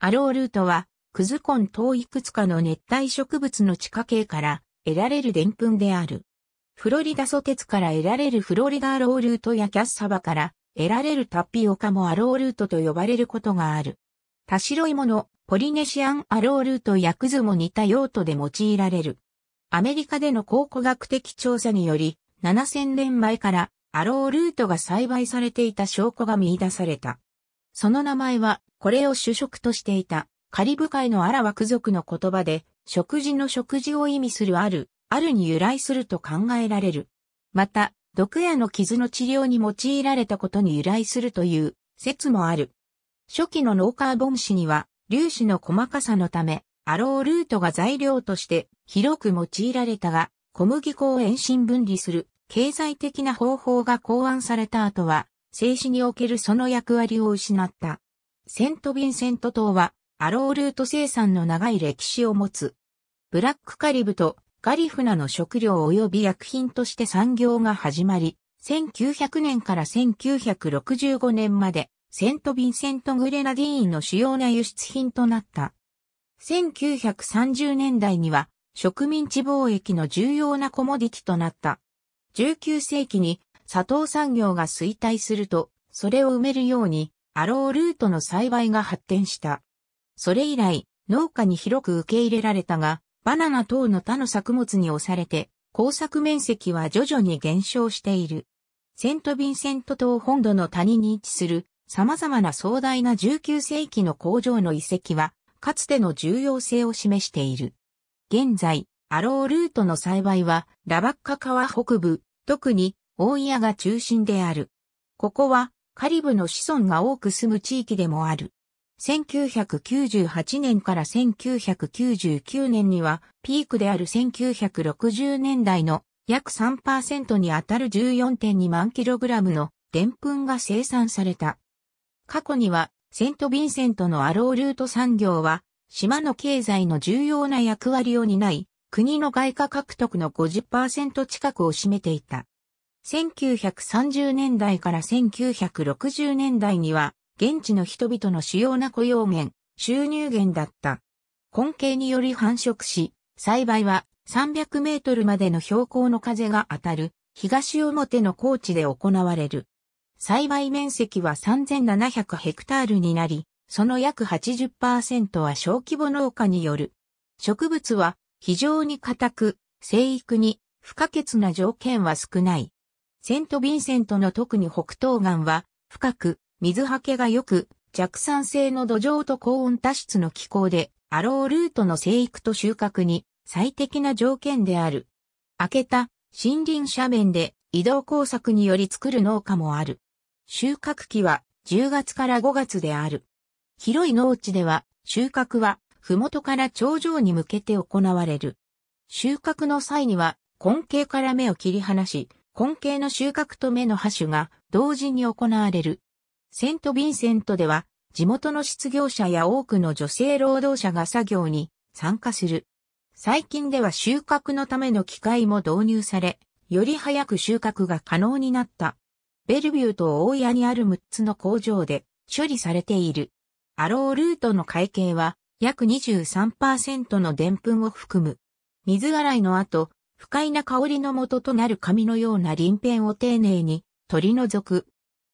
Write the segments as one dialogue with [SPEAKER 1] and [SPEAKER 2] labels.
[SPEAKER 1] アロールートは、クズコン等いくつかの熱帯植物の地下茎から得られる澱粉である。フロリダソテツから得られるフロリダアロールートやキャッサバから得られるタピオカもアロールートと呼ばれることがある。多白いもの、ポリネシアンアロールートやクズも似た用途で用いられる。アメリカでの考古学的調査により、7000年前からアロールートが栽培されていた証拠が見出された。その名前は、これを主食としていた、カリブ海のアラワク族の言葉で、食事の食事を意味するある、あるに由来すると考えられる。また、毒矢の傷の治療に用いられたことに由来するという説もある。初期のノーカーボン紙には、粒子の細かさのため、アロールートが材料として広く用いられたが、小麦粉を遠心分離する経済的な方法が考案された後は、静止におけるその役割を失った。セント・ヴィンセント島は、アロールート生産の長い歴史を持つ。ブラックカリブとガリフナの食料及び薬品として産業が始まり、1900年から1965年まで、セント・ヴィンセント・グレナディーンの主要な輸出品となった。1930年代には、植民地貿易の重要なコモディティとなった。19世紀に砂糖産業が衰退すると、それを埋めるように、アロールートの栽培が発展した。それ以来、農家に広く受け入れられたが、バナナ等の他の作物に押されて、工作面積は徐々に減少している。セント・ヴィンセント島本土の谷に位置する様々な壮大な19世紀の工場の遺跡は、かつての重要性を示している。現在、アロールートの栽培は、ラバッカ川北部、特に大家が中心である。ここはカリブの子孫が多く住む地域でもある。1998年から1999年にはピークである1960年代の約3%にあたる14.2万キログラムのでんぷんが生産された。過去にはセント・ヴィンセントのアロールート産業は島の経済の重要な役割を担い、国の外貨獲得の50%近くを占めていた。1930年代から1960年代には、現地の人々の主要な雇用源、収入源だった。根茎により繁殖し、栽培は300メートルまでの標高の風が当たる東表の高地で行われる。栽培面積は3700ヘクタールになり、その約80%は小規模農家による。植物は非常に硬く、生育に不可欠な条件は少ない。セント・ヴィンセントの特に北東岸は、深く、水はけが良く、弱酸性の土壌と高温多湿の気候で、アロールートの生育と収穫に最適な条件である。開けた森林斜面で移動工作により作る農家もある。収穫期は10月から5月である。広い農地では収穫は麓から頂上に向けて行われる。収穫の際には根茎から芽を切り離し、根茎の収穫と芽の破種が同時に行われる。セント・ヴィンセントでは、地元の失業者や多くの女性労働者が作業に参加する。最近では収穫のための機械も導入され、より早く収穫が可能になった。ベルビューと大谷にある6つの工場で処理されている。アロールートの会計は約23%のプンを含む。水洗いの後、不快な香りの元となる紙のような鱗片を丁寧に取り除く。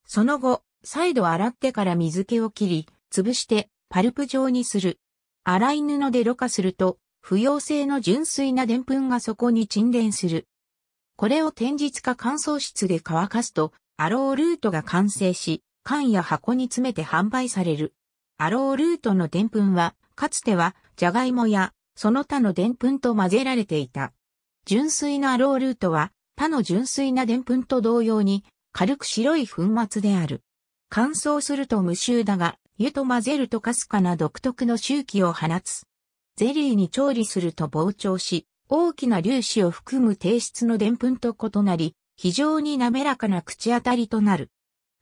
[SPEAKER 1] その後、再度洗ってから水気を切り、潰してパルプ状にする。洗い布でろ過すると、不溶性の純粋な澱粉がそこに沈殿する。これを展示か乾燥室で乾かすと、アロールートが完成し、缶や箱に詰めて販売される。アロールートの澱粉は、かつては、ジャガイモや、その他の澱粉と混ぜられていた。純粋なアロールートは、他の純粋な澱粉と同様に、軽く白い粉末である。乾燥すると無臭だが、湯と混ぜるとかすかな独特の周期を放つ。ゼリーに調理すると膨張し、大きな粒子を含む低質の澱粉と異なり、非常に滑らかな口当たりとなる。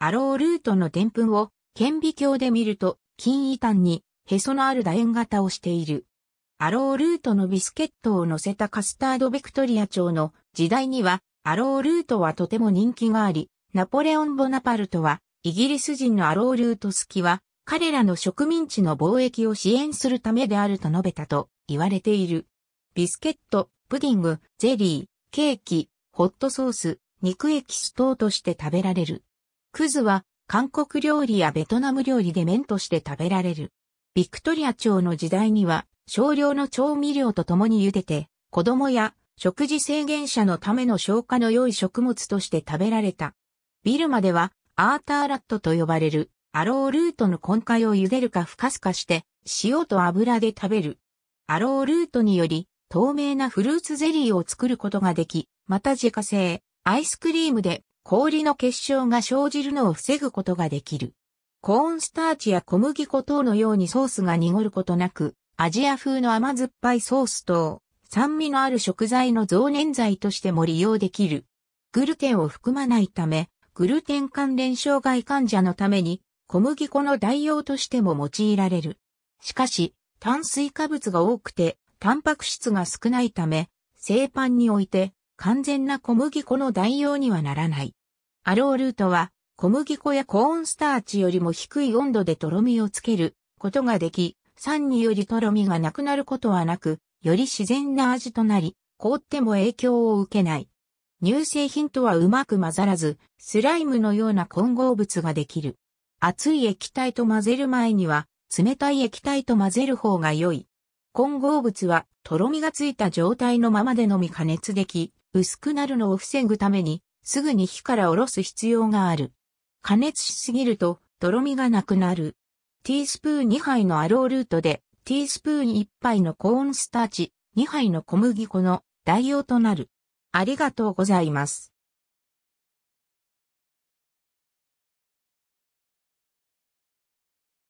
[SPEAKER 1] アロールートの澱粉を顕微鏡で見ると、金異端にへそのある楕円型をしている。アロールートのビスケットを乗せたカスタードベクトリア朝の時代には、アロールートはとても人気があり、ナポレオン・ボナパルトは、イギリス人のアロールート好きは、彼らの植民地の貿易を支援するためであると述べたと言われている。ビスケット、プディング、ゼリー、ケーキ、ホットソース、肉エキス等として食べられる。クズは韓国料理やベトナム料理で麺として食べられる。ビクトリア朝の時代には少量の調味料と共に茹でて、子供や食事制限者のための消化の良い食物として食べられた。ビルマではアーターラットと呼ばれるアロールートの根回を茹でるかふかすかして塩と油で食べる。アロールートにより透明なフルーツゼリーを作ることができ、また自家製アイスクリームで氷の結晶が生じるのを防ぐことができる。コーンスターチや小麦粉等のようにソースが濁ることなく、アジア風の甘酸っぱいソース等、酸味のある食材の増粘剤としても利用できる。グルテンを含まないため、グルテン関連障害患者のために、小麦粉の代用としても用いられる。しかし、炭水化物が多くて、タンパク質が少ないため、製パンにおいて、完全な小麦粉の代用にはならない。アロールートは、小麦粉やコーンスターチよりも低い温度でとろみをつけることができ、酸によりとろみがなくなることはなく、より自然な味となり、凍っても影響を受けない。乳製品とはうまく混ざらず、スライムのような混合物ができる。熱い液体と混ぜる前には、冷たい液体と混ぜる方が良い。混合物は、とろみがついた状態のままでのみ加熱でき、薄くなるのを防ぐために、すぐに火からおろす必要がある。加熱しすぎると、とろみがなくなる。ティースプーン2杯のアロールートで、ティースプーン1杯のコーンスターチ、2杯の小麦粉の代用となる。ありがとうございます。